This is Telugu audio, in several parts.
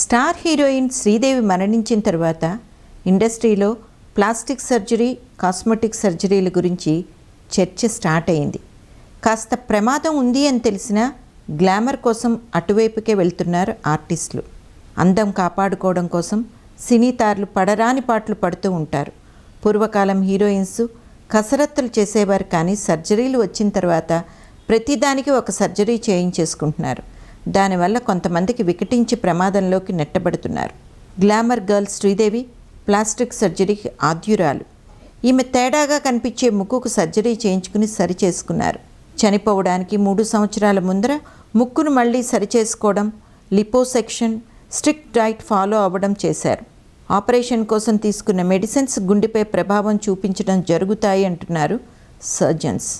స్టార్ హీరోయిన్ శ్రీదేవి మరణించిన తర్వాత ఇండస్ట్రీలో ప్లాస్టిక్ సర్జరీ కాస్మెటిక్ సర్జరీల గురించి చర్చ స్టార్ట్ అయింది కాస్త ప్రమాదం ఉంది అని తెలిసినా గ్లామర్ కోసం అటువైపుకే వెళ్తున్నారు ఆర్టిస్టులు అందం కాపాడుకోవడం కోసం సినీతారులు పడరాని పాటలు పడుతూ ఉంటారు పూర్వకాలం హీరోయిన్స్ కసరత్తులు చేసేవారు కానీ సర్జరీలు వచ్చిన తర్వాత ప్రతిదానికి ఒక సర్జరీ చేయించేసుకుంటున్నారు దానివల్ల కొంతమందికి వికటించి ప్రమాదంలోకి నెట్టబడుతున్నారు గ్లామర్ గర్ల్ శ్రీదేవి ప్లాస్టిక్ సర్జరీకి ఆద్యురాలు ఈమె తేడాగా కనిపించే ముక్కుకు సర్జరీ చేయించుకుని సరిచేసుకున్నారు చనిపోవడానికి మూడు సంవత్సరాల ముందర ముక్కును మళ్ళీ సరిచేసుకోవడం లిపోసెక్షన్ స్ట్రిక్ట్ డైట్ ఫాలో అవ్వడం చేశారు ఆపరేషన్ కోసం తీసుకున్న మెడిసిన్స్ గుండెపై ప్రభావం చూపించడం జరుగుతాయి అంటున్నారు సర్జన్స్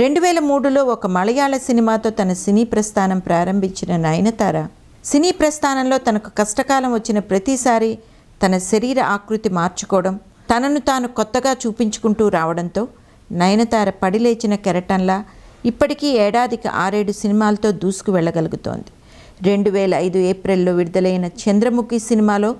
రెండు వేల మూడులో ఒక మలయాళ సినిమాతో తన సినీ ప్రస్థానం ప్రారంభించిన నయనతార సినీ ప్రస్థానంలో తనకు కష్టకాలం వచ్చిన ప్రతిసారి తన శరీర ఆకృతి మార్చుకోవడం తనను తాను కొత్తగా చూపించుకుంటూ రావడంతో నయనతార పడిలేచిన కెరటంలా ఇప్పటికీ ఏడాదికి ఆరేడు సినిమాలతో దూసుకు వెళ్ళగలుగుతోంది రెండు వేల ఐదు ఏప్రిల్లో విడుదలైన చంద్రముఖి సినిమాలో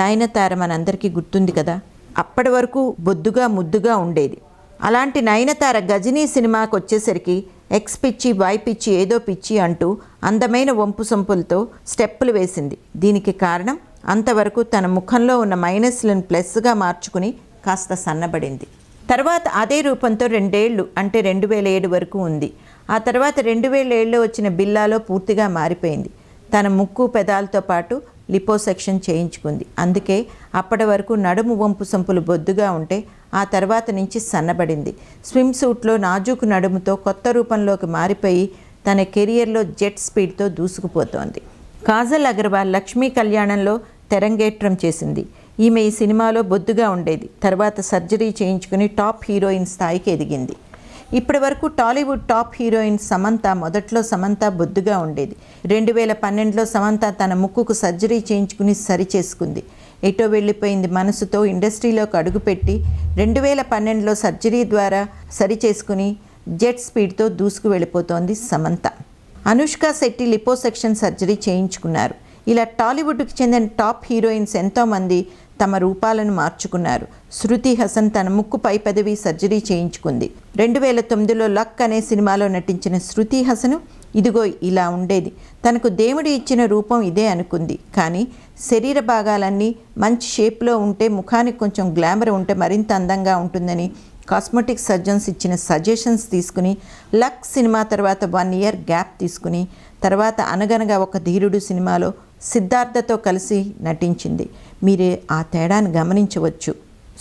నయనతార మనందరికీ గుర్తుంది కదా అప్పటి వరకు బొద్దుగా ముద్దుగా ఉండేది అలాంటి నయనతార గజనీ సినిమాకు వచ్చేసరికి ఎక్స్ పిచ్చి వై పిచ్చి ఏదో పిచ్చి అంటూ అందమైన వంపు సొంపులతో స్టెప్పులు వేసింది దీనికి కారణం అంతవరకు తన ముఖంలో ఉన్న మైనస్లను ప్లస్గా మార్చుకుని కాస్త సన్నబడింది తర్వాత అదే రూపంతో రెండేళ్లు అంటే రెండు వేల ఏడు వరకు ఉంది ఆ తర్వాత రెండు వేల ఏళ్ళలో వచ్చిన బిల్లాలో పూర్తిగా మారిపోయింది తన ముక్కు పెదాలతో పాటు లిపోసెక్షన్ చేయించుకుంది అందుకే అప్పటి వరకు నడుము వంపు సంపులు బొద్దుగా ఉంటే ఆ తర్వాత నుంచి సన్నబడింది స్విమ్ సూట్లో నాజూకు నడుముతో కొత్త రూపంలోకి మారిపోయి తన కెరియర్లో జెట్ స్పీడ్తో దూసుకుపోతోంది కాజల్ అగర్వాల్ లక్ష్మీ కళ్యాణంలో తెరంగేట్రం చేసింది ఈమె ఈ సినిమాలో బొద్దుగా ఉండేది తర్వాత సర్జరీ చేయించుకుని టాప్ హీరోయిన్ స్థాయికి ఎదిగింది ఇప్పటి వరకు టాలీవుడ్ టాప్ హీరోయిన్ సమంత మొదట్లో సమంత బొద్దుగా ఉండేది రెండు వేల పన్నెండులో సమంత తన ముక్కుకు సర్జరీ చేయించుకుని సరిచేసుకుంది ఎటో వెళ్ళిపోయింది మనసుతో ఇండస్ట్రీలోకి అడుగుపెట్టి రెండు వేల పన్నెండులో సర్జరీ ద్వారా సరిచేసుకుని జెట్ స్పీడ్తో దూసుకు వెళ్ళిపోతోంది సమంత అనుష్క శెట్టి లిపోసెక్షన్ సర్జరీ చేయించుకున్నారు ఇలా టాలీవుడ్కి చెందిన టాప్ హీరోయిన్స్ ఎంతోమంది తమ రూపాలను మార్చుకున్నారు శృతి హసన్ తన ముక్కు పై పదవి సర్జరీ చేయించుకుంది రెండు వేల తొమ్మిదిలో లక్ అనే సినిమాలో నటించిన శృతి హసను ఇదిగో ఇలా ఉండేది తనకు దేవుడు ఇచ్చిన రూపం ఇదే అనుకుంది కానీ శరీర భాగాలన్నీ మంచి షేప్లో ఉంటే ముఖానికి కొంచెం గ్లామర్ ఉంటే మరింత అందంగా ఉంటుందని కాస్మెటిక్ సర్జన్స్ ఇచ్చిన సజెషన్స్ తీసుకుని లక్ సినిమా తర్వాత వన్ ఇయర్ గ్యాప్ తీసుకుని తర్వాత అనగనగా ఒక ధీరుడు సినిమాలో సిద్ధార్థతో కలిసి నటించింది మీరే ఆ తేడాను గమనించవచ్చు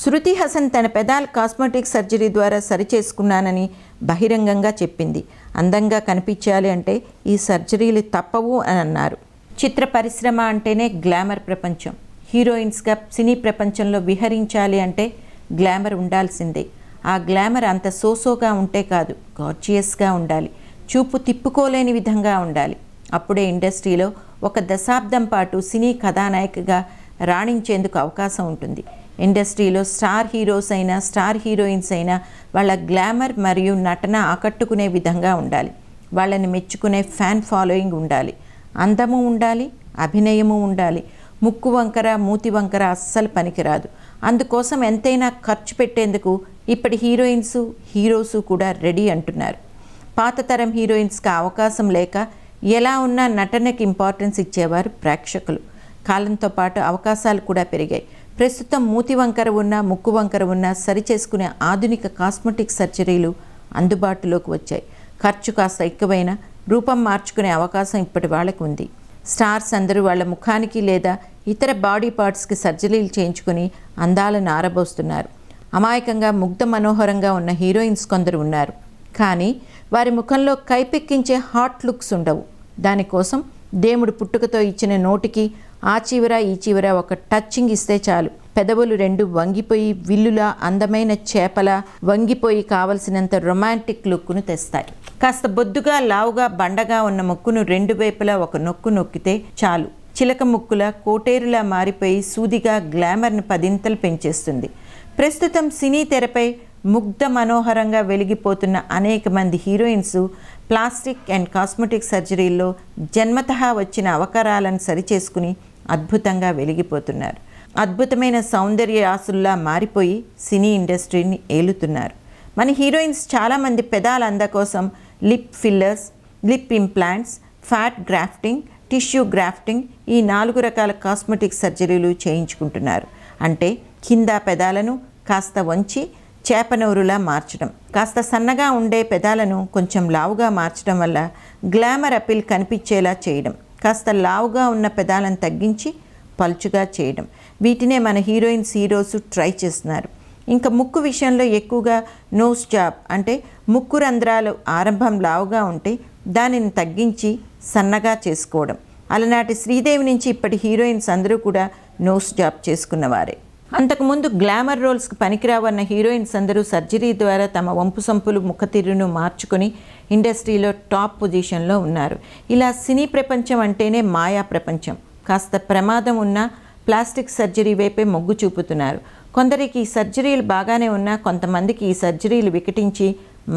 శృతి హసన్ తన పెదాల్ కాస్మెటిక్ సర్జరీ ద్వారా సరిచేసుకున్నానని బహిరంగంగా చెప్పింది అందంగా కనిపించాలి అంటే ఈ సర్జరీలు తప్పవు అని అన్నారు చిత్ర పరిశ్రమ అంటేనే గ్లామర్ ప్రపంచం హీరోయిన్స్గా సినీ ప్రపంచంలో విహరించాలి అంటే గ్లామర్ ఉండాల్సిందే ఆ గ్లామర్ అంత సోసోగా ఉంటే కాదు గార్జియస్గా ఉండాలి చూపు తిప్పుకోలేని విధంగా ఉండాలి అప్పుడే ఇండస్ట్రీలో ఒక దశాబ్దం పాటు సినీ కథానాయకగా రాణించేందుకు అవకాశం ఉంటుంది ఇండస్ట్రీలో స్టార్ హీరోస్ అయినా స్టార్ హీరోయిన్స్ అయినా వాళ్ళ గ్లామర్ మరియు నటన ఆకట్టుకునే విధంగా ఉండాలి వాళ్ళని మెచ్చుకునే ఫ్యాన్ ఫాలోయింగ్ ఉండాలి అందము ఉండాలి అభినయము ఉండాలి ముక్కు వంకర మూతి వంకర అస్సలు పనికిరాదు అందుకోసం ఎంతైనా ఖర్చు పెట్టేందుకు ఇప్పటి హీరోయిన్స్ హీరోసు కూడా రెడీ అంటున్నారు పాత తరం హీరోయిన్స్కి అవకాశం లేక ఎలా ఉన్నా నటనకి ఇంపార్టెన్స్ ఇచ్చేవారు ప్రేక్షకులు కాలంతో పాటు అవకాశాలు కూడా పెరిగాయి ప్రస్తుతం మూతి వంకర ఉన్న ముక్కు వంకర ఉన్న సరిచేసుకునే ఆధునిక కాస్మెటిక్ సర్జరీలు అందుబాటులోకి వచ్చాయి ఖర్చు కాస్త ఎక్కువైనా రూపం మార్చుకునే అవకాశం ఇప్పటి వాళ్ళకు ఉంది స్టార్స్ అందరూ వాళ్ళ ముఖానికి లేదా ఇతర బాడీ పార్ట్స్కి సర్జరీలు చేయించుకుని అందాలను ఆరబోస్తున్నారు అమాయకంగా ముగ్ధ మనోహరంగా ఉన్న హీరోయిన్స్ కొందరు ఉన్నారు కానీ వారి ముఖంలో కైపెక్కించే హాట్ లుక్స్ ఉండవు దానికోసం దేవుడు పుట్టుకతో ఇచ్చిన నోటికి ఆ చివర ఈ చివర ఒక టచ్చింగ్ ఇస్తే చాలు పెదవులు రెండు వంగిపోయి విల్లులా అందమైన చేపల వంగిపోయి కావలసినంత రొమాంటిక్ లుక్ను తెస్తాయి కాస్త బొద్దుగా లావుగా బండగా ఉన్న ముక్కును రెండు వైపులా ఒక నొక్కు నొక్కితే చాలు చిలక ముక్కుల కోటేరులా మారిపోయి సూదిగా గ్లామర్ను పదింతలు పెంచేస్తుంది ప్రస్తుతం సినీ తెరపై ముగ్ధ మనోహరంగా వెలిగిపోతున్న అనేక మంది హీరోయిన్స్ ప్లాస్టిక్ అండ్ కాస్మెటిక్ సర్జరీల్లో జన్మతహా వచ్చిన అవకరాలను సరిచేసుకుని అద్భుతంగా వెలిగిపోతున్నారు అద్భుతమైన సౌందర్య ఆసుల్లా మారిపోయి సినీ ఇండస్ట్రీని ఏలుతున్నారు మన హీరోయిన్స్ చాలామంది పెదాల అందకోసం lip fillers lip implants fat grafting tissue grafting ఈ నాలుగు రకాల కాస్మెటిక్ సర్జరీలు చేయించుకుంటున్నారు అంటే కింద పెదాలను కాస్త వంచి చేపనూరులా మార్చడం కాస్త సన్నగా ఉండే పెదాలను కొంచెం లావుగా మార్చడం వల్ల గ్లామర్ అపిల్ కనిపించేలా చేయడం కాస్త లావుగా ఉన్న పెదాలను తగ్గించి పలుచుగా చేయడం వీటినే మన హీరోయిన్స్ హీరోసు ట్రై చేస్తున్నారు ఇంకా ముక్కు విషయంలో ఎక్కువగా నోస్ జాబ్ అంటే ముక్కు రంధ్రాలు ఆరంభం లావుగా ఉంటే దానిని తగ్గించి సన్నగా చేసుకోవడం అలనాటి శ్రీదేవి నుంచి ఇప్పటి హీరోయిన్స్ అందరూ కూడా నోస్ జాబ్ చేసుకున్నవారే అంతకుముందు గ్లామర్ రోల్స్కి పనికిరావన్న హీరోయిన్స్ అందరూ సర్జరీ ద్వారా తమ వంపు సంపులు ముఖతీరును మార్చుకుని ఇండస్ట్రీలో టాప్ పొజిషన్లో ఉన్నారు ఇలా సినీ ప్రపంచం అంటేనే మాయా ప్రపంచం కాస్త ప్రమాదం ఉన్నా ప్లాస్టిక్ సర్జరీ వైపే మొగ్గు చూపుతున్నారు కొందరికి ఈ సర్జరీలు బాగానే ఉన్నా కొంతమందికి ఈ సర్జరీలు వికటించి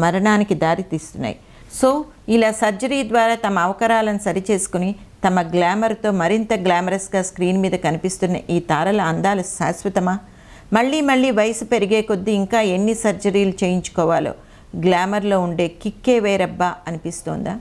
మరణానికి దారితీస్తున్నాయి సో ఇలా సర్జరీ ద్వారా తమ అవకరాలను సరిచేసుకుని తమ గ్లామర్తో మరింత గ్లామరస్గా స్క్రీన్ మీద కనిపిస్తున్న ఈ తారల అందాలు శాశ్వతమా మళ్ళీ మళ్ళీ వయసు పెరిగే కొద్దీ ఇంకా ఎన్ని సర్జరీలు చేయించుకోవాలో గ్లామర్లో ఉండే కిక్కే వేరబ్బా అనిపిస్తోందా